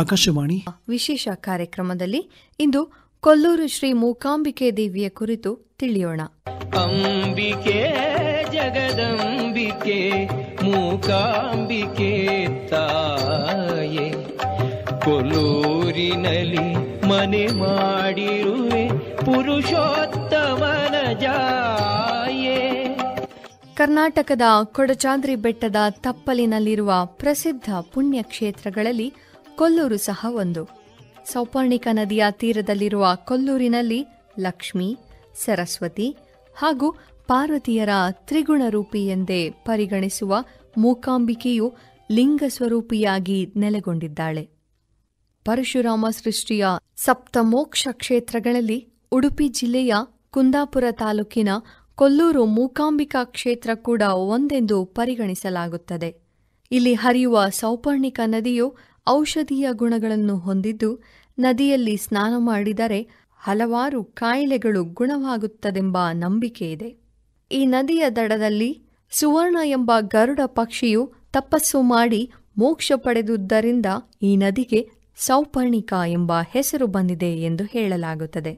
ಆಕಾಶವಾಣಿ ವಿಶೇಷ ಕಾರ್ಯಕ್ರಮದಲ್ಲಿ ಇಂದು ಕೊಲ್ಲೂರು ಶ್ರೀ ಮೂಕಾಂಬಿಕೆ ದೇವಿಯ ಕುರಿತು ತಿಳಿಯೋಣ ಅಂಬಿಕೆ ಜಗದಂಬಿಕೆ ಮೂಕಾಂಬಿಕೆ ತಾಯೆ ಕೊಲ್ಲೂರಿನಲ್ಲಿ ಮನೆ ಮಾಡಿರುವೆ ಪುರುಷೋತ್ತಮನ ಜಾಯೇ ಕರ್ನಾಟಕದ ಕೊಡಚಾದ್ರಿ ಬೆಟ್ಟದ ತಪ್ಪಲಿನಲ್ಲಿರುವ ಪ್ರಸಿದ್ಧ ಪುಣ್ಯಕ್ಷೇತ್ರಗಳಲ್ಲಿ ಕೊಲ್ಲೂರು ಸಹ ಒಂದು ಸೌಪರ್ಣಿಕ ನದಿಯ ತೀರದಲ್ಲಿರುವ ಕೊಲ್ಲೂರಿನಲ್ಲಿ ಲಕ್ಷ್ಮಿ ಸರಸ್ವತಿ ಹಾಗೂ ಪಾರ್ವತಿಯರ ತ್ರಿಗುಣರೂಪಿ ಎಂದೇ ಪರಿಗಣಿಸುವ ಮೂಕಾಂಬಿಕೆಯು ಲಿಂಗ ಸ್ವರೂಪಿಯಾಗಿ ನೆಲೆಗೊಂಡಿದ್ದಾಳೆ ಪರಶುರಾಮ ಸೃಷ್ಟಿಯ ಸಪ್ತಮೋಕ್ಷ ಕ್ಷೇತ್ರಗಳಲ್ಲಿ ಉಡುಪಿ ಜಿಲ್ಲೆಯ ಕುಂದಾಪುರ ತಾಲೂಕಿನ ಕೊಲ್ಲೂರು ಮೂಕಾಂಬಿಕಾ ಕ್ಷೇತ್ರ ಕೂಡ ಒಂದೆಂದು ಪರಿಗಣಿಸಲಾಗುತ್ತದೆ ಇಲ್ಲಿ ಹರಿಯುವ ಸೌಪರ್ಣಿಕ ನದಿಯು ಔಷಧೀಯ ಗುಣಗಳನ್ನು ಹೊಂದಿದ್ದು ನದಿಯಲ್ಲಿ ಸ್ನಾನ ಮಾಡಿದರೆ ಹಲವಾರು ಕಾಯಿಲೆಗಳು ಗುಣವಾಗುತ್ತದೆಂಬ ನಂಬಿಕೆ ಇದೆ ಈ ನದಿಯ ದಡದಲ್ಲಿ ಸುವರ್ಣ ಎಂಬ ಗರುಡ ಪಕ್ಷಿಯು ತಪಸ್ಸು ಮಾಡಿ ಮೋಕ್ಷ ಪಡೆದುದರಿಂದ ಈ ನದಿಗೆ ಸೌಪರ್ಣಿಕಾ ಎಂಬ ಹೆಸರು ಬಂದಿದೆ ಎಂದು ಹೇಳಲಾಗುತ್ತದೆ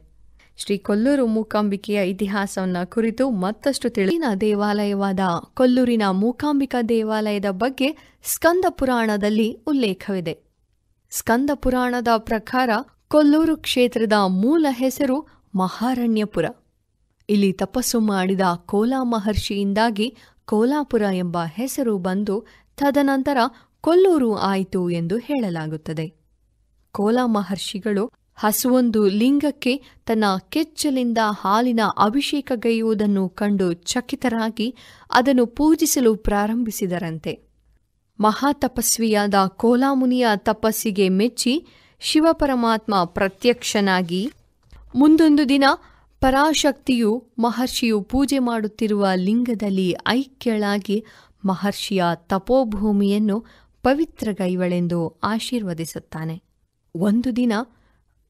ಶ್ರೀ ಕೊಲ್ಲೂರು ಮೂಕಾಂಬಿಕೆಯ ಇತಿಹಾಸವನ್ನ ಕುರಿತು ಮತ್ತಷ್ಟು ತಿಳಿದಿನ ದೇವಾಲಯವಾದ ಕೊಲ್ಲೂರಿನ ಮೂಕಾಂಬಿಕಾ ದೇವಾಲಯದ ಬಗ್ಗೆ ಸ್ಕಂದ ಪುರಾಣದಲ್ಲಿ ಉಲ್ಲೇಖವಿದೆ ಸ್ಕಂದ ಪುರಾಣದ ಪ್ರಕಾರ ಕೊಲ್ಲೂರು ಕ್ಷೇತ್ರದ ಮೂಲ ಹೆಸರು ಮಹಾರಣ್ಯಪುರ ಇಲ್ಲಿ ತಪಸ್ಸು ಮಾಡಿದ ಕೋಲಾ ಮಹರ್ಷಿಯಿಂದಾಗಿ ಕೋಲಾಪುರ ಎಂಬ ಹೆಸರು ಬಂದು ತದನಂತರ ಕೊಲ್ಲೂರು ಆಯಿತು ಎಂದು ಹೇಳಲಾಗುತ್ತದೆ ಕೋಲಾ ಮಹರ್ಷಿಗಳು ಹಸುವೊಂದು ಲಿಂಗಕ್ಕೆ ತನ್ನ ಕೆಚ್ಚಲಿಂದ ಹಾಲಿನ ಅಭಿಷೇಕಗೈಯುವುದನ್ನು ಕಂಡು ಚಕಿತರಾಗಿ ಅದನ್ನು ಪೂಜಿಸಲು ಪ್ರಾರಂಭಿಸಿದರಂತೆ ಮಹಾತಪಸ್ವಿಯಾದ ಕೋಲಾಮುನಿಯ ತಪಸ್ಸಿಗೆ ಮೆಚ್ಚಿ ಶಿವಪರಮಾತ್ಮ ಪ್ರತ್ಯಕ್ಷನಾಗಿ ಮುಂದೊಂದು ದಿನ ಪರಾಶಕ್ತಿಯು ಮಹರ್ಷಿಯು ಪೂಜೆ ಮಾಡುತ್ತಿರುವ ಲಿಂಗದಲ್ಲಿ ಐಕ್ಯಳಾಗಿ ಮಹರ್ಷಿಯ ತಪೋಭೂಮಿಯನ್ನು ಪವಿತ್ರಗೈವಳೆಂದು ಆಶೀರ್ವದಿಸುತ್ತಾನೆ ಒಂದು ದಿನ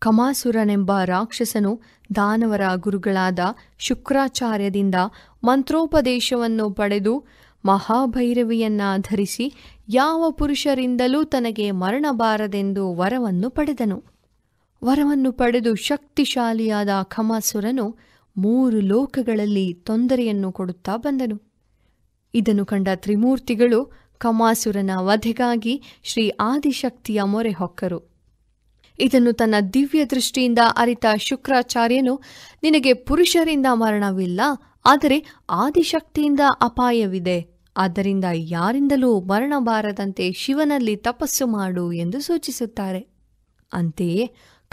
ಕಮಾಸುರನೆಂಬ ರಾಕ್ಷಸನು ದಾನವರ ಗುರುಗಳಾದ ಶುಕ್ರಾಚಾರ್ಯದಿಂದ ಮಂತ್ರೋಪದೇಶವನ್ನು ಪಡೆದು ಮಹಾಭೈರವಿಯನ್ನ ಧರಿಸಿ ಯಾವ ಪುರುಷರಿಂದಲೂ ತನಗೆ ಮರಣ ವರವನ್ನು ಪಡೆದನು ವರವನ್ನು ಪಡೆದು ಶಕ್ತಿಶಾಲಿಯಾದ ಖಮಾಸುರನು ಮೂರು ಲೋಕಗಳಲ್ಲಿ ತೊಂದರೆಯನ್ನು ಕೊಡುತ್ತಾ ಬಂದನು ಇದನ್ನು ಕಂಡ ತ್ರಿಮೂರ್ತಿಗಳು ಕಮಾಸುರನ ವಧೆಗಾಗಿ ಶ್ರೀ ಆದಿಶಕ್ತಿಯ ಮೊರೆ ಹೊಕ್ಕರು ಇದನ್ನು ತನ್ನ ದಿವ್ಯ ದೃಷ್ಟಿಯಿಂದ ಅರಿತ ಶುಕ್ರಾಚಾರ್ಯನು ನಿನಗೆ ಪುರುಷರಿಂದ ಮರಣವಿಲ್ಲ ಆದರೆ ಆದಿಶಕ್ತಿಯಿಂದ ಅಪಾಯವಿದೆ ಆದ್ದರಿಂದ ಯಾರಿಂದಲೂ ಮರಣ ಬಾರದಂತೆ ಶಿವನಲ್ಲಿ ತಪಸ್ಸು ಮಾಡು ಎಂದು ಸೂಚಿಸುತ್ತಾರೆ ಅಂತೆಯೇ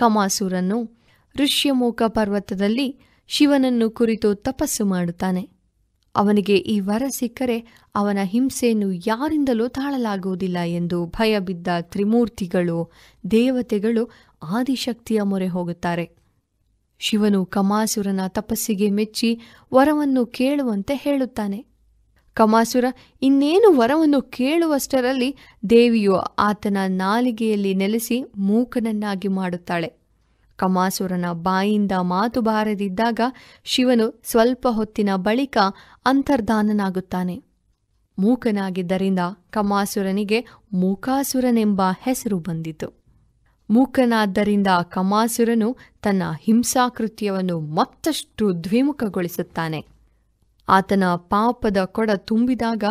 ಕಮಾಸುರನು ಋಷ್ಯಮೂಕ ಪರ್ವತದಲ್ಲಿ ಶಿವನನ್ನು ಕುರಿತು ತಪಸ್ಸು ಮಾಡುತ್ತಾನೆ ಅವನಿಗೆ ಈ ವರ ಸಿಕ್ಕರೆ ಅವನ ಹಿಂಸೆಯನ್ನು ಯಾರಿಂದಲೂ ತಾಳಲಾಗುವುದಿಲ್ಲ ಎಂದು ಭಯಬಿದ್ದ ತ್ರಿಮೂರ್ತಿಗಳು ದೇವತೆಗಳು ಆದಿಶಕ್ತಿಯ ಮೊರೆ ಹೋಗುತ್ತಾರೆ ಶಿವನು ಕಮಾಸುರನ ತಪಸ್ಸಿಗೆ ಮೆಚ್ಚಿ ವರವನ್ನು ಕೇಳುವಂತೆ ಹೇಳುತ್ತಾನೆ ಕಮಾಸುರ ಇನ್ನೇನು ವರವನ್ನು ಕೇಳುವಷ್ಟರಲ್ಲಿ ದೇವಿಯು ಆತನ ನಾಲಿಗೆಯಲ್ಲಿ ನೆಲೆಸಿ ಮೂಕನನ್ನಾಗಿ ಮಾಡುತ್ತಾಳೆ ಕಮಾಸುರನ ಬಾಯಿಯಿಂದ ಮಾತು ಬಾರದಿದ್ದಾಗ ಶಿವನು ಸ್ವಲ್ಪ ಹೊತ್ತಿನ ಬಳಿಕ ಅಂತರ್ಧಾನನಾಗುತ್ತಾನೆ ಮೂಕನಾಗಿದ್ದರಿಂದ ಕಮಾಸುರನಿಗೆ ಮೂಕಾಸುರನೆಂಬ ಹೆಸರು ಬಂದಿತು ಮೂಕನಾದ್ದರಿಂದ ಕಮಾಸುರನು ತನ್ನ ಹಿಂಸಾಕೃತ್ಯವನ್ನು ಮತ್ತಷ್ಟು ದ್ವಿಮುಖಗೊಳಿಸುತ್ತಾನೆ ಆತನ ಪಾಪದ ಕೊಡ ತುಂಬಿದಾಗ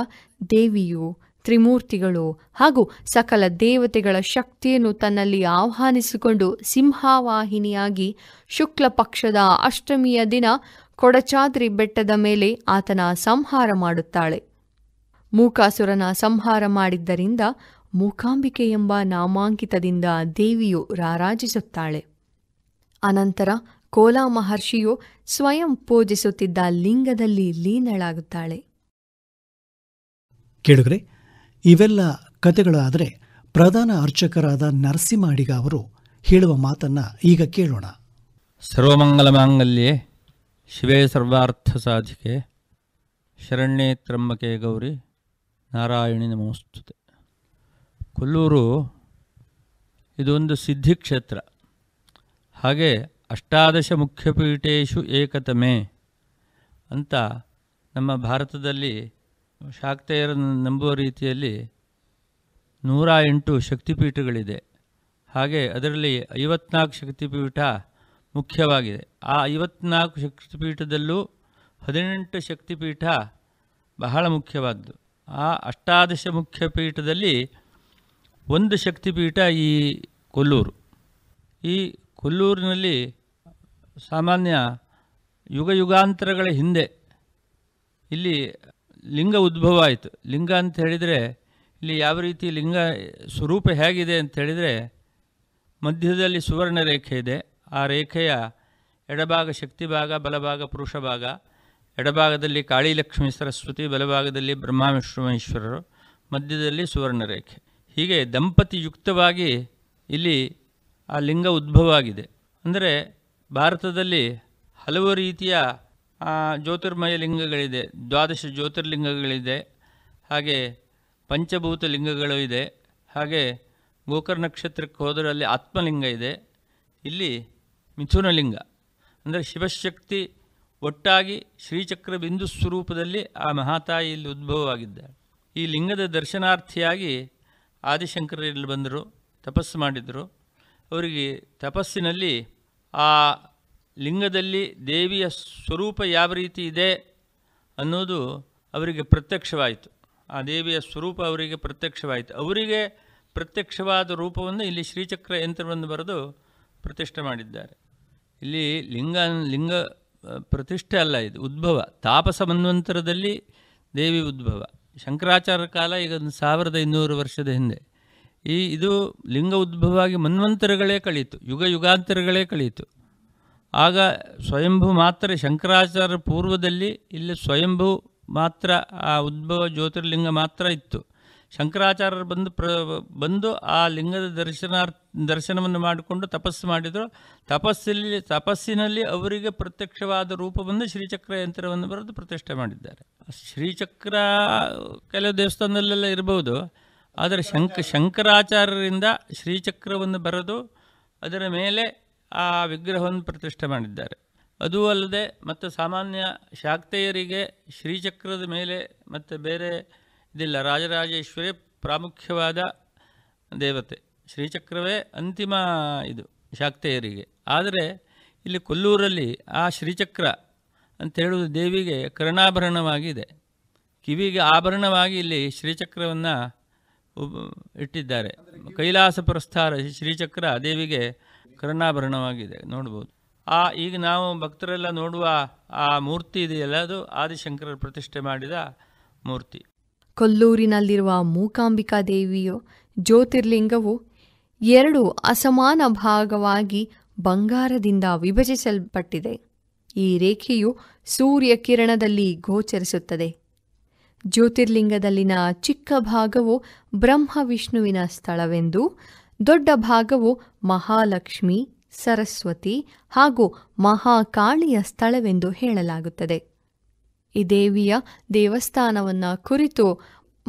ದೇವಿಯು ತ್ರಿಮೂರ್ತಿಗಳು ಹಾಗೂ ಸಕಲ ದೇವತೆಗಳ ಶಕ್ತಿಯನ್ನು ತನ್ನಲ್ಲಿ ಆಹ್ವಾನಿಸಿಕೊಂಡು ಸಿಂಹವಾಹಿನಿಯಾಗಿ ಶುಕ್ಲ ಪಕ್ಷದ ಅಷ್ಟಮಿಯ ದಿನ ಕೊಡಚಾದ್ರಿ ಬೆಟ್ಟದ ಮೇಲೆ ಆತನ ಸಂಹಾರ ಮಾಡುತ್ತಾಳೆ ಮೂಕಾಸುರನ ಸಂಹಾರ ಮಾಡಿದ್ದರಿಂದ ಮೂಕಾಂಬಿಕೆ ಎಂಬ ನಾಮಾಂಕಿತದಿಂದ ದೇವಿಯು ರಾರಾಜಿಸುತ್ತಾಳೆ ಅನಂತರ ಕೋಲಾ ಮಹರ್ಷಿಯು ಸ್ವಯಂ ಪೂಜಿಸುತ್ತಿದ್ದ ಲಿಂಗದಲ್ಲಿ ಲೀನಳಾಗುತ್ತಾಳೆ ಕೇಳುಗರೆ ಇವೆಲ್ಲ ಕತೆಗಳಾದರೆ ಪ್ರಧಾನ ಅರ್ಚಕರಾದ ನರಸಿಂಹಡಿಗ ಅವರು ಹೇಳುವ ಮಾತನ್ನು ಈಗ ಕೇಳೋಣ ಸರ್ವಮಂಗಲ ಮಾಂಗಲ್ಯ ಶಿವೇ ಸರ್ವಾರ್ಥ ಸಾಧಿಕೆ ಶರಣ್ಯೇ ಗೌರಿ ನಾರಾಯಣಿ ನಮಸ್ತುತೆ ಕೊಲ್ಲೂರು ಇದೊಂದು ಸಿದ್ಧಿಕ್ಷೇತ್ರ ಹಾಗೆ ಅಷ್ಟಾದಶ ಮುಖ್ಯಪೀಠೇಶು ಏಕತಮೆ ಅಂತ ನಮ್ಮ ಭಾರತದಲ್ಲಿ ಶಾಕ್ತೇಯರನ್ನು ನಂಬುವ ರೀತಿಯಲ್ಲಿ ನೂರ ಎಂಟು ಶಕ್ತಿಪೀಠಗಳಿದೆ ಹಾಗೆ ಅದರಲ್ಲಿ ಐವತ್ನಾಲ್ಕು ಶಕ್ತಿಪೀಠ ಮುಖ್ಯವಾಗಿದೆ ಆ ಐವತ್ನಾಲ್ಕು ಶಕ್ತಿಪೀಠದಲ್ಲೂ ಹದಿನೆಂಟು ಶಕ್ತಿಪೀಠ ಬಹಳ ಮುಖ್ಯವಾದ್ದು ಆ ಅಷ್ಟಾದಶ ಮುಖ್ಯ ಪೀಠದಲ್ಲಿ ಒಂದು ಶಕ್ತಿಪೀಠ ಈ ಕೊಲ್ಲೂರು ಈ ಕೊಲ್ಲೂರಿನಲ್ಲಿ ಸಾಮಾನ್ಯ ಯುಗ ಯುಗಾಂತರಗಳ ಹಿಂದೆ ಇಲ್ಲಿ ಲಿಂಗ ಉದ್ಭವ ಆಯಿತು ಲಿಂಗ ಅಂತ ಹೇಳಿದರೆ ಇಲ್ಲಿ ಯಾವ ರೀತಿ ಲಿಂಗ ಸ್ವರೂಪ ಹೇಗಿದೆ ಅಂತ ಹೇಳಿದರೆ ಮಧ್ಯದಲ್ಲಿ ಸುವರ್ಣ ರೇಖೆ ಇದೆ ಆ ರೇಖೆಯ ಎಡಭಾಗ ಶಕ್ತಿಭಾಗ ಭಾಗ ಬಲಭಾಗ ಪುರುಷ ಭಾಗ ಎಡಭಾಗದಲ್ಲಿ ಕಾಳಿ ಸರಸ್ವತಿ ಬಲಭಾಗದಲ್ಲಿ ಬ್ರಹ್ಮ ವಿಶ್ವಮಹೇಶ್ವರರು ಮಧ್ಯದಲ್ಲಿ ಸುವರ್ಣ ರೇಖೆ ಹೀಗೆ ದಂಪತಿ ಯುಕ್ತವಾಗಿ ಇಲ್ಲಿ ಆ ಲಿಂಗ ಉದ್ಭವ ಆಗಿದೆ ಅಂದರೆ ಭಾರತದಲ್ಲಿ ಹಲವು ರೀತಿಯ ಜ್ಯೋತಿರ್ಮಯ ಲಿಂಗಗಳಿದೆ ದ್ವಾದಶ ಜ್ಯೋತಿರ್ಲಿಂಗಗಳಿದೆ ಹಾಗೆ ಪಂಚಭೂತ ಲಿಂಗಗಳು ಇದೆ ಹಾಗೆ ಗೋಕರ್ಣ ನಕ್ಷತ್ರಕ್ಕೆ ಹೋದರಲ್ಲಿ ಆತ್ಮಲಿಂಗ ಇದೆ ಇಲ್ಲಿ ಮಿಥುನ ಲಿಂಗ ಅಂದರೆ ಶಿವಶಕ್ತಿ ಒಟ್ಟಾಗಿ ಶ್ರೀಚಕ್ರ ಬಿಂದು ಸ್ವರೂಪದಲ್ಲಿ ಆ ಮಹಾತಾಯಿ ಇಲ್ಲಿ ಉದ್ಭವವಾಗಿದ್ದಾಳೆ ಈ ಲಿಂಗದ ದರ್ಶನಾರ್ಥಿಯಾಗಿ ಆದಿಶಂಕರಲ್ಲಿ ಬಂದರು ತಪಸ್ಸು ಮಾಡಿದರು ಅವರಿಗೆ ತಪಸ್ಸಿನಲ್ಲಿ ಆ ಲಿಂಗದಲ್ಲಿ ದೇವಿಯ ಸ್ವರೂಪ ಯಾವ ರೀತಿ ಇದೆ ಅನ್ನೋದು ಅವರಿಗೆ ಪ್ರತ್ಯಕ್ಷವಾಯಿತು ಆ ದೇವಿಯ ಸ್ವರೂಪ ಅವರಿಗೆ ಪ್ರತ್ಯಕ್ಷವಾಯಿತು ಅವರಿಗೆ ಪ್ರತ್ಯಕ್ಷವಾದ ರೂಪವನ್ನು ಇಲ್ಲಿ ಶ್ರೀಚಕ್ರ ಯಂತ್ರವನ್ನು ಬರೆದು ಪ್ರತಿಷ್ಠೆ ಮಾಡಿದ್ದಾರೆ ಇಲ್ಲಿ ಲಿಂಗ ಲಿಂಗ ಪ್ರತಿಷ್ಠೆ ಅಲ್ಲ ಇದು ಉದ್ಭವ ತಾಪಸ ಮನ್ವಂತರದಲ್ಲಿ ದೇವಿ ಉದ್ಭವ ಶಂಕರಾಚಾರ್ಯ ಕಾಲ ಈಗ ಒಂದು ಸಾವಿರದ ಇನ್ನೂರು ವರ್ಷದ ಹಿಂದೆ ಈ ಇದು ಲಿಂಗ ಉದ್ಭವವಾಗಿ ಮನ್ವಂತರಗಳೇ ಕಳೀತು ಯುಗ ಯುಗಾಂತರಗಳೇ ಕಳೀತು ಆಗ ಸ್ವಯಂಭು ಮಾತ್ರ ಶಂಕರಾಚಾರ್ಯ ಪೂರ್ವದಲ್ಲಿ ಇಲ್ಲಿ ಸ್ವಯಂಭು ಮಾತ್ರ ಆ ಉದ್ಭವ ಜ್ಯೋತಿರ್ಲಿಂಗ ಮಾತ್ರ ಇತ್ತು ಶಂಕರಾಚಾರ್ಯರು ಬಂದು ಪ್ರ ಬಂದು ಆ ಲಿಂಗದ ದರ್ಶನಾರ್ಥ ದರ್ಶನವನ್ನು ಮಾಡಿಕೊಂಡು ತಪಸ್ಸು ಮಾಡಿದರು ತಪಸ್ಸಲ್ಲಿ ತಪಸ್ಸಿನಲ್ಲಿ ಅವರಿಗೆ ಪ್ರತ್ಯಕ್ಷವಾದ ರೂಪವನ್ನು ಶ್ರೀಚಕ್ರ ಯಂತ್ರವನ್ನು ಬರೆದು ಪ್ರತಿಷ್ಠೆ ಮಾಡಿದ್ದಾರೆ ಶ್ರೀಚಕ್ರ ಕೆಲವು ದೇವಸ್ಥಾನದಲ್ಲೆಲ್ಲ ಇರಬಹುದು ಆದರೆ ಶಂಕ ಶಂಕರಾಚಾರ್ಯರಿಂದ ಶ್ರೀಚಕ್ರವನ್ನು ಬರೆದು ಅದರ ಮೇಲೆ ಆ ವಿಗ್ರಹವನ್ನು ಪ್ರತಿಷ್ಠೆ ಮಾಡಿದ್ದಾರೆ ಅದೂ ಅಲ್ಲದೆ ಮತ್ತು ಸಾಮಾನ್ಯ ಶಾಕ್ತೆಯರಿಗೆ ಶ್ರೀಚಕ್ರದ ಮೇಲೆ ಮತ್ತು ಬೇರೆ ಇದಿಲ್ಲ ರಾಜರಾಜೇಶ್ವರಿ ಪ್ರಾಮುಖ್ಯವಾದ ದೇವತೆ ಶ್ರೀಚಕ್ರವೇ ಅಂತಿಮ ಇದು ಶಾಕ್ತೆಯರಿಗೆ ಆದರೆ ಇಲ್ಲಿ ಕೊಲ್ಲೂರಲ್ಲಿ ಆ ಶ್ರೀಚಕ್ರ ಅಂತ ಹೇಳುವುದು ದೇವಿಗೆ ಕರ್ಣಾಭರಣವಾಗಿದೆ ಕಿವಿಗೆ ಆಭರಣವಾಗಿ ಇಲ್ಲಿ ಶ್ರೀಚಕ್ರವನ್ನು ಇಟ್ಟಿದ್ದಾರೆ ಕೈಲಾಸ ಪ್ರಸ್ಥಾರ ಶ್ರೀಚಕ್ರ ದೇವಿಗೆ ಕರ್ಣಾಭರಣವಾಗಿದೆ ನೋಡ್ಬೋದು ಆ ಈಗ ನಾವು ಭಕ್ತರೆಲ್ಲ ನೋಡುವ ಆ ಮೂರ್ತಿ ಇದೆಯಲ್ಲ ಅದು ಆದಿಶಂಕರರು ಪ್ರತಿಷ್ಠೆ ಮಾಡಿದ ಮೂರ್ತಿ ಕೊಲ್ಲೂರಿನಲ್ಲಿರುವ ಮೂಕಾಂಬಿಕಾ ದೇವಿಯು ಜ್ಯೋತಿರ್ಲಿಂಗವು ಎರಡು ಅಸಮಾನ ಭಾಗವಾಗಿ ಬಂಗಾರದಿಂದ ವಿಭಜಿಸಲ್ಪಟ್ಟಿದೆ ಈ ರೇಖೆಯು ಸೂರ್ಯ ಕಿರಣದಲ್ಲಿ ಗೋಚರಿಸುತ್ತದೆ ಜ್ಯೋತಿರ್ಲಿಂಗದಲ್ಲಿನ ಚಿಕ್ಕ ಭಾಗವು ಬ್ರಹ್ಮ ವಿಷ್ಣುವಿನ ಸ್ಥಳವೆಂದು ದೊಡ್ಡ ಭಾಗವು ಮಹಾಲಕ್ಷ್ಮಿ ಸರಸ್ವತಿ ಹಾಗೂ ಮಹಾಕಾಳಿಯ ಸ್ಥಳವೆಂದು ಹೇಳಲಾಗುತ್ತದೆ ಈ ದೇವಿಯ ದೇವಸ್ಥಾನವನ್ನು ಕುರಿತು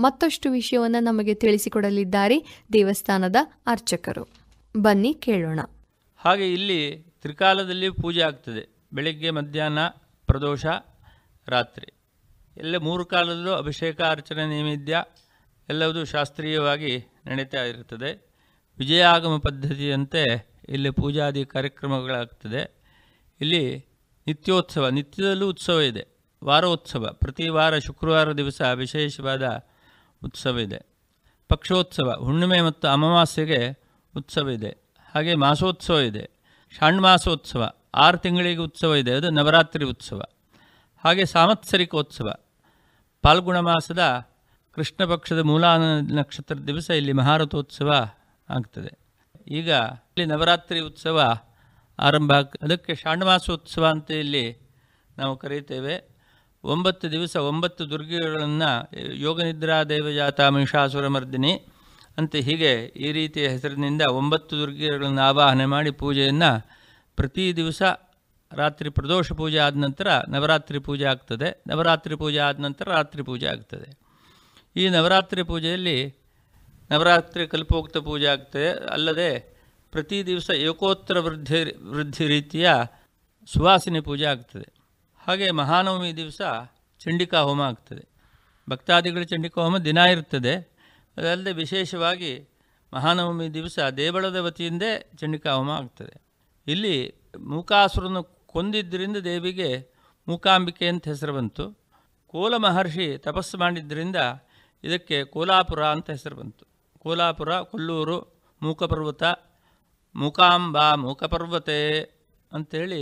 ಮತ್ತಷ್ಟು ವಿಷಯವನ್ನು ನಮಗೆ ತಿಳಿಸಿಕೊಡಲಿದ್ದಾರೆ ದೇವಸ್ಥಾನದ ಅರ್ಚಕರು ಬನ್ನಿ ಕೇಳೋಣ ಹಾಗೆ ಇಲ್ಲಿ ತ್ರಿಕಾಲದಲ್ಲಿ ಪೂಜೆ ಆಗ್ತದೆ ಬೆಳಿಗ್ಗೆ ಮಧ್ಯಾಹ್ನ ಪ್ರದೋಷ ರಾತ್ರಿ ಎಲ್ಲ ಮೂರು ಕಾಲದಲ್ಲೂ ಅಭಿಷೇಕ ಅರ್ಚನೆ ನೈವೇದ್ಯ ಎಲ್ಲವೂ ಶಾಸ್ತ್ರೀಯವಾಗಿ ನಡೀತಾ ಇರುತ್ತದೆ ವಿಜಯಾಗಮ ಪದ್ಧತಿಯಂತೆ ಇಲ್ಲಿ ಪೂಜಾದಿ ಕಾರ್ಯಕ್ರಮಗಳಾಗ್ತದೆ ಇಲ್ಲಿ ನಿತ್ಯೋತ್ಸವ ನಿತ್ಯದಲ್ಲೂ ಉತ್ಸವ ಇದೆ ವಾರೋತ್ಸವ ಪ್ರತಿ ವಾರ ಶುಕ್ರವಾರ ದಿವಸ ವಿಶೇಷವಾದ ಉತ್ಸವ ಇದೆ ಪಕ್ಷೋತ್ಸವ ಹುಣ್ಣಿಮೆ ಮತ್ತು ಅಮಾವಾಸ್ಯೆಗೆ ಉತ್ಸವ ಇದೆ ಹಾಗೆ ಮಾಸೋತ್ಸವ ಇದೆ ಷಾಣ್ಮಾಸೋತ್ಸವ ಆರು ತಿಂಗಳಿಗೆ ಉತ್ಸವ ಇದೆ ಅದು ನವರಾತ್ರಿ ಉತ್ಸವ ಹಾಗೆ ಸಾಮತ್ಸರಿಕೋತ್ಸವ ಪಾಲ್ಗುಣ ಮಾಸದ ಕೃಷ್ಣ ಪಕ್ಷದ ಮೂಲಾನ ನಕ್ಷತ್ರ ದಿವಸ ಇಲ್ಲಿ ಮಹಾರಥೋತ್ಸವ ಆಗ್ತದೆ ಈಗ ಇಲ್ಲಿ ನವರಾತ್ರಿ ಉತ್ಸವ ಆರಂಭ ಅದಕ್ಕೆ ಉತ್ಸವ ಅಂತ ಇಲ್ಲಿ ನಾವು ಕರೀತೇವೆ ಒಂಬತ್ತು ದಿವಸ ಒಂಬತ್ತು ದುರ್ಗಿಗಳನ್ನು ಯೋಗನಿದ್ರಾ ದೇವಜಾತ ಮರ್ದಿನಿ ಅಂತ ಹೀಗೆ ಈ ರೀತಿಯ ಹೆಸರಿನಿಂದ ಒಂಬತ್ತು ದುರ್ಗಿಗಳನ್ನು ಆವಾಹನೆ ಮಾಡಿ ಪೂಜೆಯನ್ನು ಪ್ರತಿ ದಿವಸ ರಾತ್ರಿ ಪ್ರದೋಷ ಪೂಜೆ ಆದ ನಂತರ ನವರಾತ್ರಿ ಪೂಜೆ ಆಗ್ತದೆ ನವರಾತ್ರಿ ಪೂಜೆ ಆದ ನಂತರ ರಾತ್ರಿ ಪೂಜೆ ಆಗ್ತದೆ ಈ ನವರಾತ್ರಿ ಪೂಜೆಯಲ್ಲಿ ನವರಾತ್ರಿ ಕಲ್ಪೋಕ್ತ ಪೂಜೆ ಆಗ್ತದೆ ಅಲ್ಲದೆ ಪ್ರತಿ ದಿವಸ ಏಕೋತ್ತರ ವೃದ್ಧಿ ವೃದ್ಧಿ ರೀತಿಯ ಸುವಾಸನೆ ಪೂಜೆ ಆಗ್ತದೆ ಹಾಗೆ ಮಹಾನವಮಿ ದಿವಸ ಚಂಡಿಕಾ ಹೋಮ ಆಗ್ತದೆ ಭಕ್ತಾದಿಗಳ ಚಂಡಿಕಾ ಹೋಮ ದಿನ ಇರ್ತದೆ ಅದಲ್ಲದೆ ವಿಶೇಷವಾಗಿ ಮಹಾನವಮಿ ದಿವಸ ದೇವಳದ ವತಿಯಿಂದೇ ಚಂಡಿಕಾ ಹೋಮ ಆಗ್ತದೆ ಇಲ್ಲಿ ಮೂಕಾಸುರನ್ನು ಕೊಂದಿದ್ದರಿಂದ ದೇವಿಗೆ ಮೂಕಾಂಬಿಕೆ ಅಂತ ಹೆಸರು ಬಂತು ಕೋಲ ಮಹರ್ಷಿ ತಪಸ್ಸು ಮಾಡಿದ್ದರಿಂದ ಇದಕ್ಕೆ ಕೋಲಾಪುರ ಅಂತ ಹೆಸರು ಬಂತು ಕೋಲಾಪುರ ಕೊಲ್ಲೂರು ಮೂಕಪರ್ವತ ಮೂಕಾಂಬಾ ಮೂಕಪರ್ವತೆ ಅಂಥೇಳಿ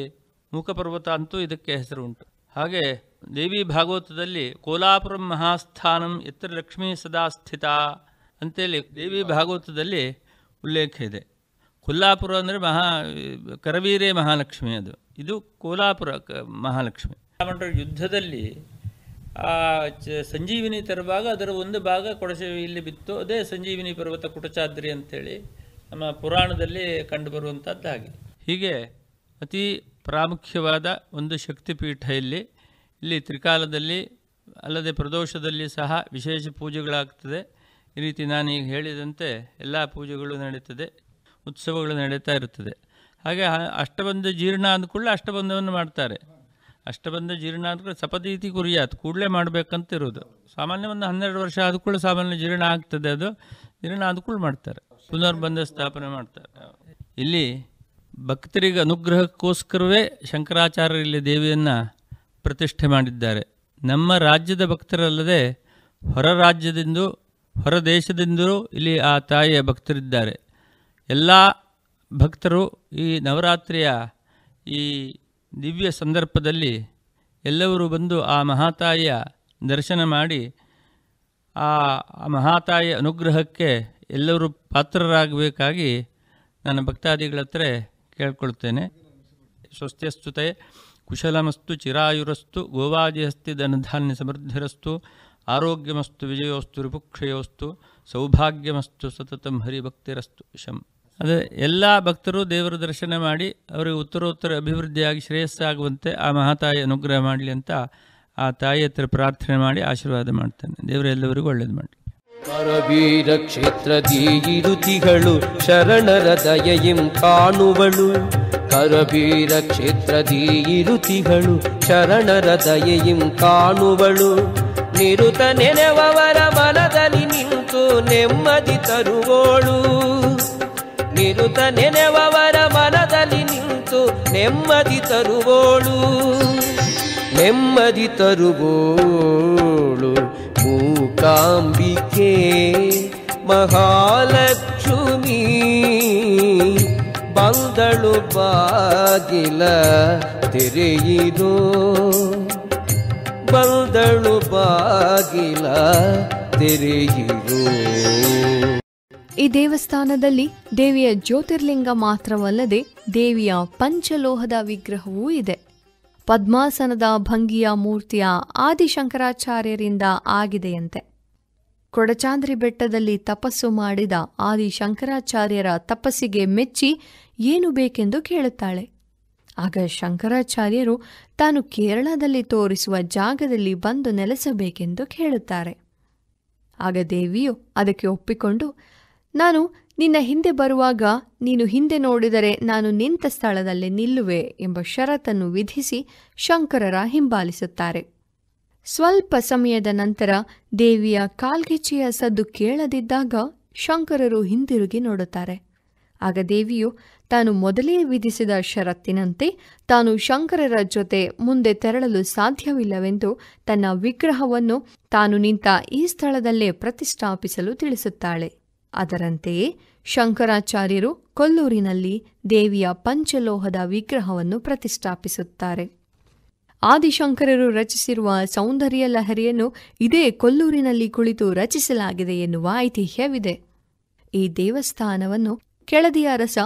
ಮೂಕಪರ್ವತ ಅಂತೂ ಇದಕ್ಕೆ ಹೆಸರು ಉಂಟು ಹಾಗೆ ದೇವಿ ಭಾಗವತದಲ್ಲಿ ಕೋಲಾಪುರ ಮಹಾಸ್ಥಾನಂ ಎತ್ತರ ಲಕ್ಷ್ಮೀ ಸದಾ ಸ್ಥಿತ ಅಂತೇಳಿ ದೇವಿ ಭಾಗವತದಲ್ಲಿ ಉಲ್ಲೇಖ ಇದೆ ಕೊಲ್ಲಾಪುರ ಅಂದರೆ ಮಹಾ ಕರವೀರೇ ಮಹಾಲಕ್ಷ್ಮಿ ಅದು ಇದು ಕೋಲಾಪುರ ಮಹಾಲಕ್ಷ್ಮಿ ಯುದ್ಧದಲ್ಲಿ ಆ ಸಂಜೀವಿನಿ ತರುವಾಗ ಅದರ ಒಂದು ಭಾಗ ಇಲ್ಲಿ ಬಿತ್ತು ಅದೇ ಸಂಜೀವಿನಿ ಪರ್ವತ ಕುಟಚಾದ್ರಿ ಅಂತೇಳಿ ನಮ್ಮ ಪುರಾಣದಲ್ಲಿ ಕಂಡುಬರುವಂಥದ್ದಾಗಿದೆ ಹೀಗೆ ಅತಿ ಪ್ರಾಮುಖ್ಯವಾದ ಒಂದು ಶಕ್ತಿಪೀಠ ಇಲ್ಲಿ ಇಲ್ಲಿ ತ್ರಿಕಾಲದಲ್ಲಿ ಅಲ್ಲದೆ ಪ್ರದೋಷದಲ್ಲಿ ಸಹ ವಿಶೇಷ ಪೂಜೆಗಳಾಗ್ತದೆ ಈ ರೀತಿ ನಾನು ಈಗ ಹೇಳಿದಂತೆ ಎಲ್ಲ ಪೂಜೆಗಳು ನಡೀತದೆ ಉತ್ಸವಗಳು ನಡೀತಾ ಇರ್ತದೆ ಹಾಗೆ ಅಷ್ಟಬಂಧ ಜೀರ್ಣ ಕೂಡ ಅಷ್ಟಬಂಧವನ್ನು ಮಾಡ್ತಾರೆ ಅಷ್ಟಬಂಧ ಜೀರ್ಣ ಅಂದ್ಕೂಡ ಸಪದೀತಿ ಕುರಿಯಾತ್ ಕೂಡಲೇ ಮಾಡಬೇಕಂತಿರೋದು ಸಾಮಾನ್ಯ ಒಂದು ಹನ್ನೆರಡು ವರ್ಷ ಆದ ಕೂಡ ಸಾಮಾನ್ಯ ಜೀರ್ಣ ಆಗ್ತದೆ ಅದು ಜೀರ್ಣ ಆದ ಕೂಡ ಮಾಡ್ತಾರೆ ಪುನರ್ಬಂಧ ಸ್ಥಾಪನೆ ಮಾಡ್ತಾರೆ ಇಲ್ಲಿ ಭಕ್ತರಿಗೆ ಅನುಗ್ರಹಕ್ಕೋಸ್ಕರವೇ ಶಂಕರಾಚಾರ್ಯರು ಇಲ್ಲಿ ದೇವಿಯನ್ನು ಪ್ರತಿಷ್ಠೆ ಮಾಡಿದ್ದಾರೆ ನಮ್ಮ ರಾಜ್ಯದ ಭಕ್ತರಲ್ಲದೆ ಹೊರ ರಾಜ್ಯದಿಂದ ಹೊರ ದೇಶದಿಂದಲೂ ಇಲ್ಲಿ ಆ ತಾಯಿಯ ಭಕ್ತರಿದ್ದಾರೆ ಎಲ್ಲ ಭಕ್ತರು ಈ ನವರಾತ್ರಿಯ ಈ ದಿವ್ಯ ಸಂದರ್ಭದಲ್ಲಿ ಎಲ್ಲರೂ ಬಂದು ಆ ಮಹಾತಾಯಿಯ ದರ್ಶನ ಮಾಡಿ ಆ ಮಹಾತಾಯಿಯ ಅನುಗ್ರಹಕ್ಕೆ ಎಲ್ಲರೂ ಪಾತ್ರರಾಗಬೇಕಾಗಿ ನನ್ನ ಭಕ್ತಾದಿಗಳ ಹತ್ರ ಕೇಳ್ಕೊಳ್ತೇನೆ ಸ್ವಸ್ಥ್ಯಸ್ತುತೆ ಕುಶಲಮಸ್ತು ಚಿರಾಯುರಸ್ತು ಗೋವಾದಿಹಸ್ತಿ ಧನಧಾನ್ಯ ಸಮೃದ್ಧಿರಸ್ತು ಆರೋಗ್ಯಮಸ್ತು ವಿಜಯೋಸ್ತು ರಿಪುಕ್ಷಯೋಸ್ತು ಸೌಭಾಗ್ಯಮಸ್ತು ಸತತಂ ಹರಿಭಕ್ತಿರಸ್ತು ಶಂ ಅದೇ ಎಲ್ಲ ಭಕ್ತರು ದೇವರ ದರ್ಶನ ಮಾಡಿ ಅವರಿಗೆ ಉತ್ತರೋತ್ತರ ಅಭಿವೃದ್ಧಿಯಾಗಿ ಶ್ರೇಯಸ್ಸಾಗುವಂತೆ ಆ ಮಹಾತಾಯಿ ಅನುಗ್ರಹ ಮಾಡಲಿ ಅಂತ ಆ ತಾಯಿ ಹತ್ರ ಪ್ರಾರ್ಥನೆ ಮಾಡಿ ಆಶೀರ್ವಾದ ಮಾಡ್ತಾನೆ ದೇವರೆಲ್ಲವರಿಗೂ ಒಳ್ಳೇದು ಮಾಡಲಿ ಪರವೀರ ಕ್ಷೇತ್ರದಿ ಇರುತಿಗಳು ಶರಣರ ದಯಿಂ ಕಾಣುವಳು ಕರಬೀರ ಕ್ಷೇತ್ರ ಇರುತಿಗಳು ಶರಣರ ದಯಿಂ ಕಾಣುವಳು ನಿರುತ ನೆನೆವರ ಮನದಲ್ಲಿ ನಿಂತು ನೆಮ್ಮದಿ ತರುವೋಳು ಬಿರುತ ನೆನೆವವರ ಮನದಲ್ಲಿ ನಿಂತು ನೆಮ್ಮದಿ ತರುವೋಳು ನೆಮ್ಮದಿ ತರುವೋಳು ಮೂಕಾಂಬಿಕೆ ಮಹಾಲಕ್ಷ್ಮಿ ಬಂದಳು ಬಾಗಿಲ ತೆರೆಯಿದು ಬಂದಳು ಬಾಗಿಲ ತೆರೆಯಿರು ಈ ದೇವಸ್ಥಾನದಲ್ಲಿ ದೇವಿಯ ಜ್ಯೋತಿರ್ಲಿಂಗ ಮಾತ್ರವಲ್ಲದೆ ದೇವಿಯ ಪಂಚಲೋಹದ ವಿಗ್ರಹವೂ ಇದೆ ಪದ್ಮಾಸನದ ಭಂಗಿಯ ಮೂರ್ತಿಯ ಆದಿಶಂಕರಾಚಾರ್ಯರಿಂದ ಆಗಿದೆಯಂತೆ ಕೊಡಚಾಂದ್ರಿ ಬೆಟ್ಟದಲ್ಲಿ ತಪಸ್ಸು ಮಾಡಿದ ಆದಿಶಂಕರಾಚಾರ್ಯರ ತಪಸ್ಸಿಗೆ ಮೆಚ್ಚಿ ಏನು ಬೇಕೆಂದು ಕೇಳುತ್ತಾಳೆ ಆಗ ಶಂಕರಾಚಾರ್ಯರು ತಾನು ಕೇರಳದಲ್ಲಿ ತೋರಿಸುವ ಜಾಗದಲ್ಲಿ ಬಂದು ನೆಲೆಸಬೇಕೆಂದು ಕೇಳುತ್ತಾರೆ ಆಗ ದೇವಿಯು ಅದಕ್ಕೆ ಒಪ್ಪಿಕೊಂಡು ನಾನು ನಿನ್ನ ಹಿಂದೆ ಬರುವಾಗ ನೀನು ಹಿಂದೆ ನೋಡಿದರೆ ನಾನು ನಿಂತ ಸ್ಥಳದಲ್ಲೇ ನಿಲ್ಲುವೆ ಎಂಬ ಷರತ್ತನ್ನು ವಿಧಿಸಿ ಶಂಕರರ ಹಿಂಬಾಲಿಸುತ್ತಾರೆ ಸ್ವಲ್ಪ ಸಮಯದ ನಂತರ ದೇವಿಯ ಕಾಲ್ಗೆಚ್ಚೆಯ ಸದ್ದು ಕೇಳದಿದ್ದಾಗ ಶಂಕರರು ಹಿಂದಿರುಗಿ ನೋಡುತ್ತಾರೆ ಆಗ ದೇವಿಯು ತಾನು ಮೊದಲೇ ವಿಧಿಸಿದ ಷರತ್ತಿನಂತೆ ತಾನು ಶಂಕರರ ಜೊತೆ ಮುಂದೆ ತೆರಳಲು ಸಾಧ್ಯವಿಲ್ಲವೆಂದು ತನ್ನ ವಿಗ್ರಹವನ್ನು ತಾನು ನಿಂತ ಈ ಸ್ಥಳದಲ್ಲೇ ಪ್ರತಿಷ್ಠಾಪಿಸಲು ತಿಳಿಸುತ್ತಾಳೆ ಅದರಂತೆಯೇ ಶಂಕರಾಚಾರ್ಯರು ಕೊಲ್ಲೂರಿನಲ್ಲಿ ದೇವಿಯ ಪಂಚಲೋಹದ ವಿಗ್ರಹವನ್ನು ಪ್ರತಿಷ್ಠಾಪಿಸುತ್ತಾರೆ ಆದಿಶಂಕರರು ರಚಿಸಿರುವ ಸೌಂದರ್ಯ ಲಹರಿಯನ್ನು ಇದೇ ಕೊಲ್ಲೂರಿನಲ್ಲಿ ಕುಳಿತು ರಚಿಸಲಾಗಿದೆ ಎನ್ನುವ ಐತಿಹ್ಯವಿದೆ ಈ ದೇವಸ್ಥಾನವನ್ನು ಕೆಳದಿಯ ರಸ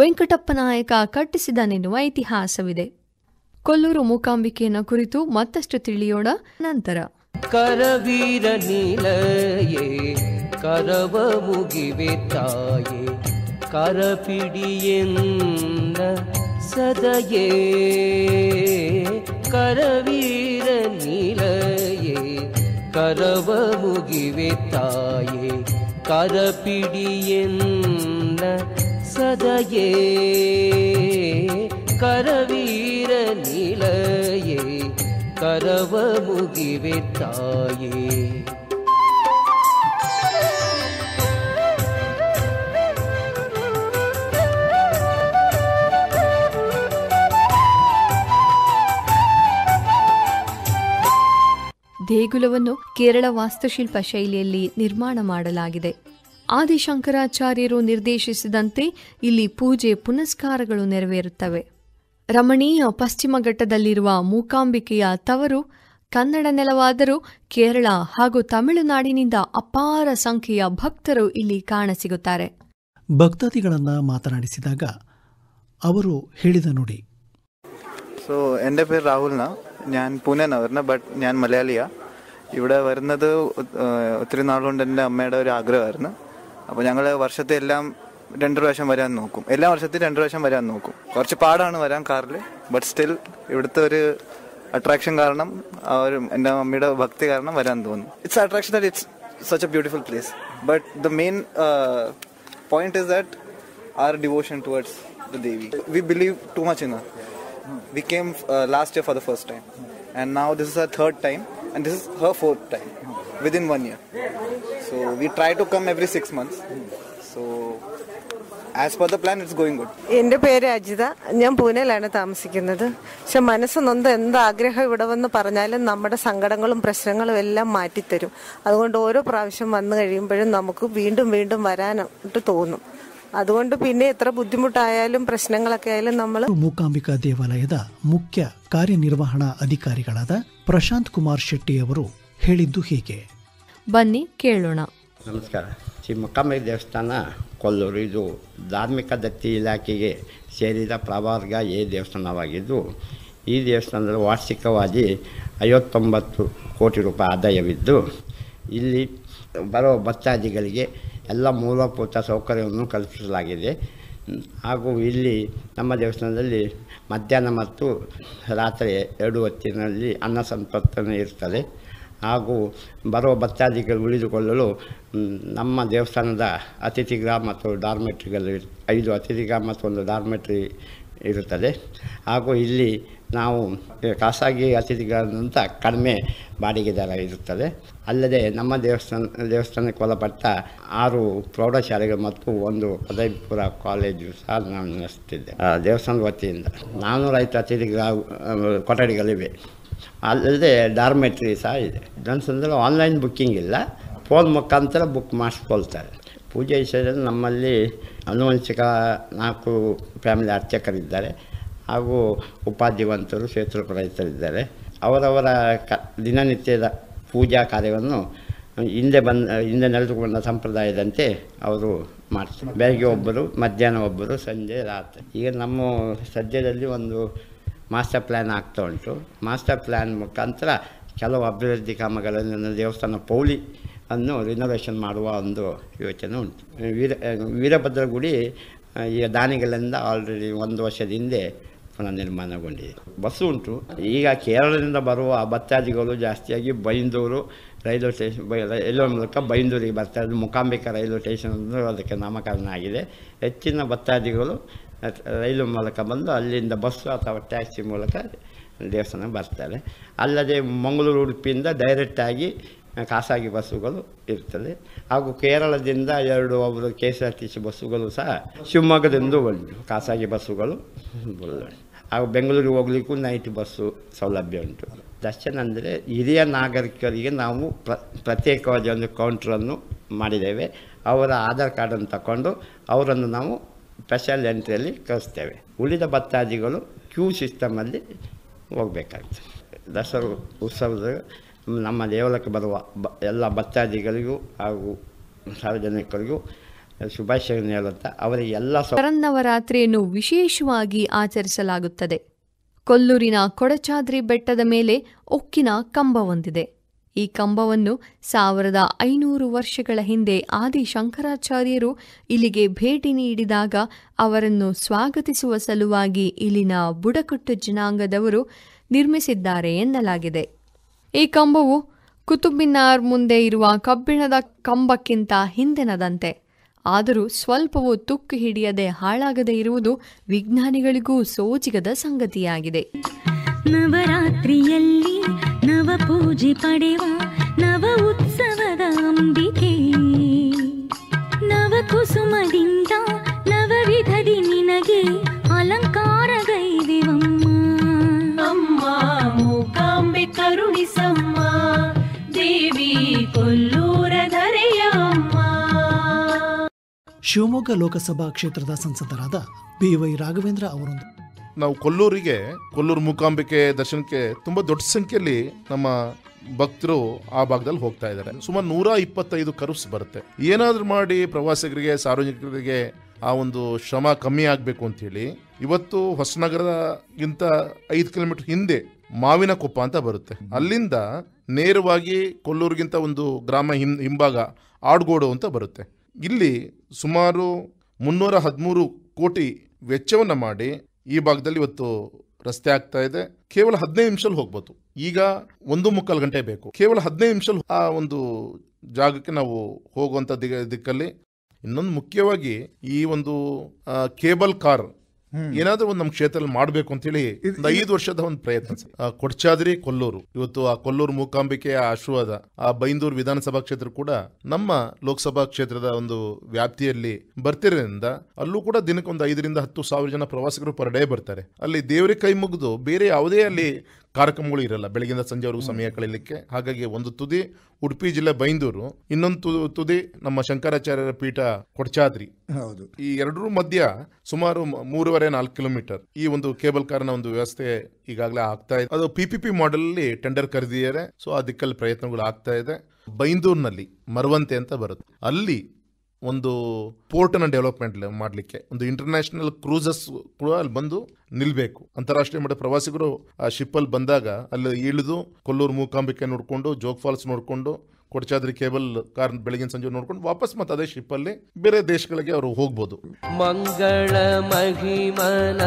ವೆಂಕಟಪ್ಪನಾಯಕ ಕಟ್ಟಿಸಿದನೆನ್ನುವ ಇತಿಹಾಸವಿದೆ ಕೊಲ್ಲೂರು ಮೂಕಾಂಬಿಕೆಯನ್ನು ಕುರಿತು ಮತ್ತಷ್ಟು ತಿಳಿಯೋಣ ನಂತರ ಕರವ ಮುಗಿವೆ ತಾಯೇ ಕರಪಿಡಿಯನ್ನ ಸದಯೇ ಕರವೀರ ನಿಲಯೇ ಕರವ ಮುಗಿವೆ ತಾಯೇ கரபிடியென்ன சதையே கரவீர நிலையே கரவ முகிவே தாயே ದೇಗುಲವನ್ನು ಕೇರಳ ವಾಸ್ತುಶಿಲ್ಪ ಶೈಲಿಯಲ್ಲಿ ನಿರ್ಮಾಣ ಮಾಡಲಾಗಿದೆ ಆದಿಶಂಕರಾಚಾರ್ಯರು ನಿರ್ದೇಶಿಸಿದಂತೆ ಇಲ್ಲಿ ಪೂಜೆ ಪುನಸ್ಕಾರಗಳು ನೆರವೇರುತ್ತವೆ ರಮಣೀಯ ಪಶ್ಚಿಮ ಘಟ್ಟದಲ್ಲಿರುವ ಮೂಕಾಂಬಿಕೆಯ ತವರು ಕನ್ನಡ ನೆಲವಾದರೂ ಕೇರಳ ಹಾಗೂ ತಮಿಳುನಾಡಿನಿಂದ ಅಪಾರ ಸಂಖ್ಯೆಯ ಭಕ್ತರು ಇಲ್ಲಿ ಕಾಣಸಿಗುತ್ತಾರೆ ಭಕ್ತಾದಿಗಳನ್ನು ಮಾತನಾಡಿಸಿದಾಗ ಅವರು ಹೇಳಿದ ನೋಡಿ ಸೊ ಎಂದೇ ಪೇರು ರಾಹುಲ್ನ ഞാൻ പൂനെന്നാണ് വരുന്നത് ബട്ട് ഞാൻ മലയാളിയാണ് ഇവിടെ വരുന്നത് ഒത്തിരി നാളുകൊണ്ട് എൻ്റെ അമ്മയുടെ ഒരു ആഗ്രഹമായിരുന്നു അപ്പോൾ ഞങ്ങൾ വർഷത്തെ എല്ലാം രണ്ട് പ്രാവശ്യം വരാൻ നോക്കും എല്ലാ വർഷത്തിൽ രണ്ട് പ്രാവശ്യം വരാൻ നോക്കും കുറച്ച് പാടാണ് വരാൻ കാറിൽ ബട്ട് സ്റ്റിൽ ഇവിടുത്തെ ഒരു അട്രാക്ഷൻ കാരണം ആ ഒരു എൻ്റെ മമ്മിയുടെ ഭക്തി കാരണം വരാൻ തോന്നും it's attraction that it's such a beautiful place but the main point is that our devotion towards the Devi we believe too much in we came uh, last year for the first time, and now this is her third time, and this is her fourth time within one year. So we try to come every six months. So as per the plan it's going good എൻ്റെ പേര് അജിത ഞാൻ പൂനെയിലാണ് താമസിക്കുന്നത് പക്ഷെ മനസ്സ് നൊന്ത് എന്താഗ്രഹം ഇവിടെ വന്ന് പറഞ്ഞാലും നമ്മുടെ സങ്കടങ്ങളും പ്രശ്നങ്ങളും എല്ലാം മാറ്റിത്തരും അതുകൊണ്ട് ഓരോ പ്രാവശ്യം വന്നു കഴിയുമ്പോഴും നമുക്ക് വീണ്ടും വീണ്ടും വരാനായിട്ട് തോന്നും അതുകൊണ്ട് പിന്നെ എത്ര ബുദ്ധിമുട്ടായാലും പ്രശ്നങ്ങളൊക്കെ ആയാലും നമ്മൾ ಮೂಕಾಂಬಿಕಾ ದೇವಾಲಯದ ಮುಖ್ಯ ಕಾರ್ಯನಿರ್ವಹಣಾ ಅಧಿಕಾರಿಗಳಾದ ಪ್ರಶಾಂತ್ ಕುಮಾರ್ ಶೆಟ್ಟಿ ಅವರು ಹೇಳಿದ್ದು ಹೀಗೆ ಬನ್ನಿ ಕೇಳೋಣ ನಮಸ್ಕಾರ ಶ್ರೀ ದೇವಸ್ಥಾನ ಕೊಲ್ಲೂರು ಇದು ಧಾರ್ಮಿಕ ದತ್ತಿ ಇಲಾಖೆಗೆ ಸೇರಿದ ಪ್ರವರ್ಗ ಎ ದೇವಸ್ಥಾನವಾಗಿದ್ದು ಈ ದೇವಸ್ಥಾನದಲ್ಲಿ ವಾರ್ಷಿಕವಾಗಿ ಐವತ್ತೊಂಬತ್ತು ಕೋಟಿ ರೂಪಾಯಿ ಆದಾಯವಿದ್ದು ಇಲ್ಲಿ ಬರೋ ಭಕ್ತಾದಿಗಳಿಗೆ ಎಲ್ಲ ಮೂಲಭೂತ ಸೌಕರ್ಯವನ್ನು ಕಲ್ಪಿಸಲಾಗಿದೆ ಹಾಗೂ ಇಲ್ಲಿ ನಮ್ಮ ದೇವಸ್ಥಾನದಲ್ಲಿ ಮಧ್ಯಾಹ್ನ ಮತ್ತು ರಾತ್ರಿ ಎರಡು ಹೊತ್ತಿನಲ್ಲಿ ಅನ್ನ ಸಂತರ್ಪಣೆ ಇರ್ತದೆ ಹಾಗೂ ಬರುವ ಭಕ್ತಾದಿಗಳು ಉಳಿದುಕೊಳ್ಳಲು ನಮ್ಮ ದೇವಸ್ಥಾನದ ಅತಿಥಿ ಗ್ರಾಮ ಮತ್ತು ಡಾರ್ಮೆಟ್ರಿಗಳು ಐದು ಅತಿಥಿ ಗ್ರಾಮ ಮತ್ತು ಒಂದು ಡಾರ್ಮೆಟ್ರಿ ಇರುತ್ತದೆ ಹಾಗೂ ಇಲ್ಲಿ ನಾವು ಖಾಸಗಿ ಅತಿಥಿಗಳಂತ ಕಡಿಮೆ ಬಾಡಿಗೆ ದರ ಇರುತ್ತದೆ ಅಲ್ಲದೆ ನಮ್ಮ ದೇವಸ್ಥಾನ ದೇವಸ್ಥಾನಕ್ಕೆ ಒಳಪಟ್ಟ ಆರು ಪ್ರೌಢಶಾಲೆಗಳು ಮತ್ತು ಒಂದು ಉದಯಪುರ ಕಾಲೇಜು ಸಹ ನಾನು ನಡೆಸ್ತಿದ್ದೆ ದೇವಸ್ಥಾನದ ವತಿಯಿಂದ ಐದು ಅತಿಥಿಗಳ ಕೊಠಡಿಗಳಿವೆ ಅಲ್ಲದೆ ಡಾರ್ಮೆಟ್ರಿ ಸಹ ಇದೆ ನನ್ನ ಸಂದರ್ಭ ಆನ್ಲೈನ್ ಬುಕ್ಕಿಂಗ್ ಇಲ್ಲ ಫೋನ್ ಮುಖಾಂತರ ಬುಕ್ ಮಾಡಿಸ್ಕೊಳ್ತಾರೆ ಪೂಜೆ ವಿಷಯದಲ್ಲಿ ನಮ್ಮಲ್ಲಿ ಅನುವಂಶಿಕ ನಾಲ್ಕು ಫ್ಯಾಮಿಲಿ ಅರ್ಚಕರಿದ್ದಾರೆ ಹಾಗೂ ಉಪಾಧಿವಂತರು ಕ್ಷೇತ್ರ ರೈತರಿದ್ದಾರೆ ಅವರವರ ಕ ದಿನನಿತ್ಯದ ಪೂಜಾ ಕಾರ್ಯವನ್ನು ಹಿಂದೆ ಬಂದ ಹಿಂದೆ ನಡೆದುಕೊಂಡ ಸಂಪ್ರದಾಯದಂತೆ ಅವರು ಮಾಡ್ತಾರೆ ಬೆಳಗ್ಗೆ ಒಬ್ಬರು ಮಧ್ಯಾಹ್ನ ಒಬ್ಬರು ಸಂಜೆ ರಾತ್ರಿ ಈಗ ನಮ್ಮ ಸದ್ಯದಲ್ಲಿ ಒಂದು ಮಾಸ್ಟರ್ ಪ್ಲ್ಯಾನ್ ಆಗ್ತಾ ಉಂಟು ಮಾಸ್ಟರ್ ಪ್ಲ್ಯಾನ್ ಮುಖಾಂತರ ಕೆಲವು ಅಭಿವೃದ್ಧಿ ಕಾಮಗಳನ್ನು ದೇವಸ್ಥಾನ ಪೌಳಿ ಅನ್ನು ರಿನೋವೇಷನ್ ಮಾಡುವ ಒಂದು ಯೋಚನೆ ಉಂಟು ವೀರ ಗುಡಿ ಈಗ ದಾನಿಗಳಿಂದ ಆಲ್ರೆಡಿ ಒಂದು ವರ್ಷದ ಹಿಂದೆ ಪುನಃ ನಿರ್ಮಾಣಗೊಂಡಿದೆ ಬಸ್ಸು ಉಂಟು ಈಗ ಕೇರಳದಿಂದ ಬರುವ ಭತ್ತಾದಿಗಳು ಜಾಸ್ತಿಯಾಗಿ Byndoor railway station by railway ಮೂಲಕ ಬೈಂದೂರಿಗೆ ಬರ್ತಾ ಇದ್ದು ಮುಖಾಂಬಿಕಾ ರೈಲ್ವೆ ಸ್ಟೇಷನ್ ಅದಕ್ಕೆ ನಾಮಕರಣ ಆಗಿದೆ ಹೆಚ್ಚಿನ ಭತ್ತಾದಿಗಳು ರೈಲು ಮೂಲಕ ಬಂದು ಅಲ್ಲಿಂದ ಬಸ್ಸು ಅಥವಾ ಟ್ಯಾಕ್ಸಿ ಮೂಲಕ ದೇವಸ್ಥಾನ ಬರ್ತಾರೆ ಅಲ್ಲದೆ ಮಂಗಳೂರು ಉಡುಪಿಯಿಂದ ಡೈರೆಕ್ಟಾಗಿ ಖಾಸಗಿ ಬಸ್ಸುಗಳು ಇರ್ತದೆ ಹಾಗೂ ಕೇರಳದಿಂದ ಎರಡು ಒಬ್ಬರು K S R T C ಬಸ್ಸುಗಳು ಸಹ ಶಿವಮೊಗ್ಗದಿಂದ ಒಂದು ಖಾಸಗಿ ಬಸ್ಸುಗಳು ಹಾಗೂ ಬೆಂಗಳೂರಿಗೆ ಹೋಗ್ಲಿಕ್ಕೂ ನೈಟ್ ಬಸ್ಸು ಸೌಲಭ್ಯ ಉಂಟು ದರ್ಶನ ಅಂದರೆ ಹಿರಿಯ ನಾಗರಿಕರಿಗೆ ನಾವು ಪ್ರ ಪ್ರತ್ಯೇಕವಾಗಿ ಒಂದು ಕೌಂಟ್ರನ್ನು ಮಾಡಿದ್ದೇವೆ ಅವರ ಆಧಾರ್ ಕಾರ್ಡನ್ನು ತಗೊಂಡು ಅವರನ್ನು ನಾವು ಸ್ಪೆಷಲ್ ಎಂಟ್ರಿಯಲ್ಲಿ ಕಳಿಸ್ತೇವೆ ಉಳಿದ ಭತ್ತಾದಿಗಳು ಕ್ಯೂ ಸಿಸ್ಟಮಲ್ಲಿ ಹೋಗಬೇಕಾಗ್ತದೆ ದಸರಾ ಉತ್ಸವದ ನಮ್ಮ ದೇವಲಕ್ಕೆ ಬರುವ ಬ ಎಲ್ಲ ಭತ್ತಾದಿಗಳಿಗೂ ಹಾಗೂ ಸಾರ್ವಜನಿಕರಿಗೂ ಶುಭಾಶಯಗಳನ್ನು ಎಲ್ಲ ಶರನ್ನವರಾತ್ರಿಯನ್ನು ವಿಶೇಷವಾಗಿ ಆಚರಿಸಲಾಗುತ್ತದೆ ಕೊಲ್ಲೂರಿನ ಕೊಡಚಾದ್ರಿ ಬೆಟ್ಟದ ಮೇಲೆ ಒಕ್ಕಿನ ಕಂಬವೊಂದಿದೆ ಈ ಕಂಬವನ್ನು ಸಾವಿರದ ಐನೂರು ವರ್ಷಗಳ ಹಿಂದೆ ಆದಿ ಶಂಕರಾಚಾರ್ಯರು ಇಲ್ಲಿಗೆ ಭೇಟಿ ನೀಡಿದಾಗ ಅವರನ್ನು ಸ್ವಾಗತಿಸುವ ಸಲುವಾಗಿ ಇಲ್ಲಿನ ಬುಡಕಟ್ಟು ಜನಾಂಗದವರು ನಿರ್ಮಿಸಿದ್ದಾರೆ ಎನ್ನಲಾಗಿದೆ ಈ ಕಂಬವು ಕುತುಬಿನಾರ್ ಮುಂದೆ ಇರುವ ಕಬ್ಬಿಣದ ಕಂಬಕ್ಕಿಂತ ಹಿಂದಿನದಂತೆ ಆದರೂ ಸ್ವಲ್ಪವೂ ತುಕ್ಕು ಹಿಡಿಯದೆ ಹಾಳಾಗದೆ ಇರುವುದು ವಿಜ್ಞಾನಿಗಳಿಗೂ ಸೋಜಿಗದ ಸಂಗತಿಯಾಗಿದೆ ನವರಾತ್ರಿಯಲ್ಲಿ ನವ ಪೂಜೆ ಪಡೆವ ನವ ಉತ್ಸವದ ಅಂಬಿಕೆ ನವ ಕುಸುಮದಿಂದ ನವವಿಧದಿ ನಿನಗೆ ಅಲಂಕಾರಗೈದೆವಮ್ಮ ಅಮ್ಮ ಮೂಕಾಂಬೆ ಕರುಣಿಸಮ್ಮ ಶಿವಮೊಗ್ಗ ಲೋಕಸಭಾ ಕ್ಷೇತ್ರದ ಸಂಸದರಾದ ಬಿ ವೈ ರಾಘವೇಂದ್ರ ಅವರೊಂದು ನಾವು ಕೊಲ್ಲೂರಿಗೆ ಕೊಲ್ಲೂರು ಮೂಕಾಂಬಿಕೆ ದರ್ಶನಕ್ಕೆ ತುಂಬಾ ದೊಡ್ಡ ಸಂಖ್ಯೆಯಲ್ಲಿ ನಮ್ಮ ಭಕ್ತರು ಆ ಭಾಗದಲ್ಲಿ ಹೋಗ್ತಾ ಇದ್ದಾರೆ ಸುಮಾರು ನೂರ ಇಪ್ಪತ್ತೈದು ಕರ್ವ್ಸ್ ಬರುತ್ತೆ ಏನಾದರೂ ಮಾಡಿ ಪ್ರವಾಸಿಗರಿಗೆ ಸಾರ್ವಜನಿಕರಿಗೆ ಆ ಒಂದು ಶ್ರಮ ಕಮ್ಮಿ ಆಗಬೇಕು ಹೇಳಿ ಇವತ್ತು ಹೊಸನಗರಗಿಂತ ಐದು ಕಿಲೋಮೀಟರ್ ಹಿಂದೆ ಮಾವಿನ ಕೊಪ್ಪ ಅಂತ ಬರುತ್ತೆ ಅಲ್ಲಿಂದ ನೇರವಾಗಿ ಕೊಲ್ಲೂರಿಗಿಂತ ಒಂದು ಗ್ರಾಮ ಹಿಂ ಹಿಂಭಾಗ ಆಡ್ಗೋಡು ಅಂತ ಬರುತ್ತೆ ಇಲ್ಲಿ ಸುಮಾರು ಮುನ್ನೂರ ಹದಿಮೂರು ಕೋಟಿ ವೆಚ್ಚವನ್ನು ಮಾಡಿ ಈ ಭಾಗದಲ್ಲಿ ಇವತ್ತು ರಸ್ತೆ ಆಗ್ತಾ ಇದೆ ಕೇವಲ ಹದಿನೈದು ನಿಮಿಷದಲ್ಲಿ ಹೋಗ್ಬೋದು ಈಗ ಒಂದು ಮುಕ್ಕಾಲು ಗಂಟೆ ಬೇಕು ಕೇವಲ ಹದಿನೈದು ನಿಮಿಷದಲ್ಲಿ ಆ ಒಂದು ಜಾಗಕ್ಕೆ ನಾವು ಹೋಗುವಂಥ ದಿಕ್ಕಲ್ಲಿ ಇನ್ನೊಂದು ಮುಖ್ಯವಾಗಿ ಈ ಒಂದು ಕೇಬಲ್ ಕಾರ್ ಏನಾದ್ರೂ ಒಂದು ನಮ್ಮ ಕ್ಷೇತ್ರದಲ್ಲಿ ಮಾಡಬೇಕು ಅಂತ ಹೇಳಿ ಐದು ವರ್ಷದ ಒಂದು ಪ್ರಯತ್ನ ಕೊಡ್ಚಾದ್ರಿ ಕೊಲ್ಲೂರು ಇವತ್ತು ಆ ಕೊಲ್ಲೂರು ಮೂಕಾಂಬಿಕೆಯ ಆಶೀರ್ವಾದ ಆ ಬೈಂದೂರು ವಿಧಾನಸಭಾ ಕ್ಷೇತ್ರ ಕೂಡ ನಮ್ಮ ಲೋಕಸಭಾ ಕ್ಷೇತ್ರದ ಒಂದು ವ್ಯಾಪ್ತಿಯಲ್ಲಿ ಬರ್ತಿರೋದ್ರಿಂದ ಅಲ್ಲೂ ಕೂಡ ದಿನಕ್ಕೊಂದು ಐದರಿಂದ ಹತ್ತು ಸಾವಿರ ಜನ ಪ್ರವಾಸಿಗರು ಪರ್ ಬರ್ತಾರೆ ಅಲ್ಲಿ ದೇವರ ಕೈ ಮುಗಿದು ಬೇರೆ ಯಾವುದೇ ಅಲ್ಲಿ ಕಾರ್ಯಕ್ರಮಗಳು ಇರಲ್ಲ ಬೆಳಗಿಂದ ಸಂಜೆವರೆಗೂ ಸಮಯ ಕಳೀಲಿಕ್ಕೆ ಹಾಗಾಗಿ ಒಂದು ತುದಿ ಉಡುಪಿ ಜಿಲ್ಲೆ ಬೈಂದೂರು ಇನ್ನೊಂದು ತುದಿ ನಮ್ಮ ಶಂಕರಾಚಾರ್ಯರ ಪೀಠ ಕೊಡಚಾದ್ರಿ ಹೌದು ಈ ಎರಡರ ಮಧ್ಯ ಸುಮಾರು ಮೂರುವರೆ ನಾಲ್ಕು ಕಿಲೋಮೀಟರ್ ಈ ಒಂದು ಕೇಬಲ್ ಕಾರನ ಒಂದು ವ್ಯವಸ್ಥೆ ಈಗಾಗಲೇ ಆಗ್ತಾ ಇದೆ ಅದು ಪಿಪಿಪಿ ಮಾಡೆಲ್ ಅಲ್ಲಿ ಟೆಂಡರ್ ಕರೆದಿದ್ದಾರೆ ಸೊ ಆ ದಿಕ್ಕಲ್ಲಿ ಪ್ರಯತ್ನಗಳು ಆಗ್ತಾ ಇದೆ ಬೈಂದೂರಿನಲ್ಲಿ ಮರವಂತೆ ಅಂತ ಬರುತ್ತೆ ಅಲ್ಲಿ ಒಂದು ಅನ್ನು ಡೆವಲಪ್ಮೆಂಟ್ ಮಾಡಲಿಕ್ಕೆ ಒಂದು ಇಂಟರ್ನ್ಯಾಷನಲ್ ಕ್ರೂಸಸ್ ಕೂಡ ಅಲ್ಲಿ ಬಂದು ನಿಲ್ಲಬೇಕು ಅಂತಾರಾಷ್ಟ್ರೀಯ ಮಟ್ಟದ ಪ್ರವಾಸಿಗರು ಆ ಶಿಪ್ಪಲ್ಲಿ ಬಂದಾಗ ಅಲ್ಲಿ ಇಳಿದು ಕೊಲ್ಲೂರು ಮೂಕಾಂಬಿಕೆ ನೋಡಿಕೊಂಡು ಜೋಗ್ ಫಾಲ್ಸ್ ನೋಡಿಕೊಂಡು ಕೊಡಚಾದ್ರಿ ಕೇಬಲ್ ಕಾರ್ ಬೆಳಗಿನ ಸಂಜೆ ನೋಡ್ಕೊಂಡು ವಾಪಸ್ ಮತ್ತೆ ಅದೇ ಶಿಪ್ ಅಲ್ಲಿ ಬೇರೆ ದೇಶಗಳಿಗೆ ಅವರು ಹೋಗ್ಬೋದು ಮಂಗಳ ಮಹಿಮನ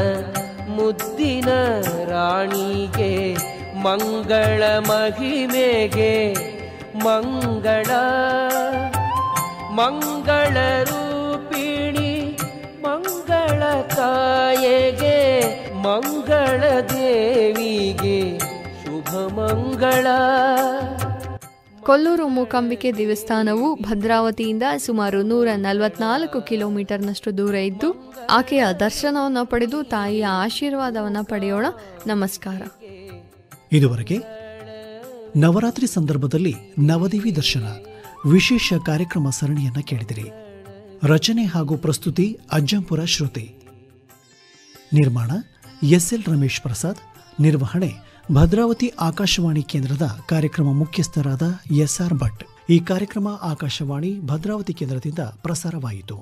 ಮುದ್ದಿನ ರಾಣಿಗೆ ಮಂಗಳ ಮಹಿಮೆಗೆ ಮಂಗಳ ಮಂಗಳರೂಪಿಣಿ ಮಂಗಳ ತಾಯಿಗೆ ಮಂಗಳ ದೇವಿಗೆ ಶುಭ ಮಂಗಳ ಕೊಲ್ಲೂರು ಮೂಕಾಂಬಿಕೆ ದೇವಸ್ಥಾನವು ಭದ್ರಾವತಿಯಿಂದ ಸುಮಾರು ನೂರ ನಲವತ್ನಾಲ್ಕು ಕಿಲೋಮೀಟರ್ನಷ್ಟು ದೂರ ಇದ್ದು ಆಕೆಯ ದರ್ಶನವನ್ನು ಪಡೆದು ತಾಯಿಯ ಆಶೀರ್ವಾದವನ್ನು ಪಡೆಯೋಣ ನಮಸ್ಕಾರ ಇದುವರೆಗೆ ನವರಾತ್ರಿ ಸಂದರ್ಭದಲ್ಲಿ ನವದೇವಿ ದರ್ಶನ ವಿಶೇಷ ಕಾರ್ಯಕ್ರಮ ಸರಣಿಯನ್ನು ಕೇಳಿದಿರಿ ರಚನೆ ಹಾಗೂ ಪ್ರಸ್ತುತಿ ಅಜ್ಜಂಪುರ ಶ್ರುತಿ ನಿರ್ಮಾಣ ಎಸ್ ಎಲ್ ರಮೇಶ್ ಪ್ರಸಾದ್ ನಿರ್ವಹಣೆ ಭದ್ರಾವತಿ ಆಕಾಶವಾಣಿ ಕೇಂದ್ರದ ಕಾರ್ಯಕ್ರಮ ಮುಖ್ಯಸ್ಥರಾದ ಎಸ್ಆರ್ ಭಟ್ ಈ ಕಾರ್ಯಕ್ರಮ ಆಕಾಶವಾಣಿ ಭದ್ರಾವತಿ ಕೇಂದ್ರದಿಂದ ಪ್ರಸಾರವಾಯಿತು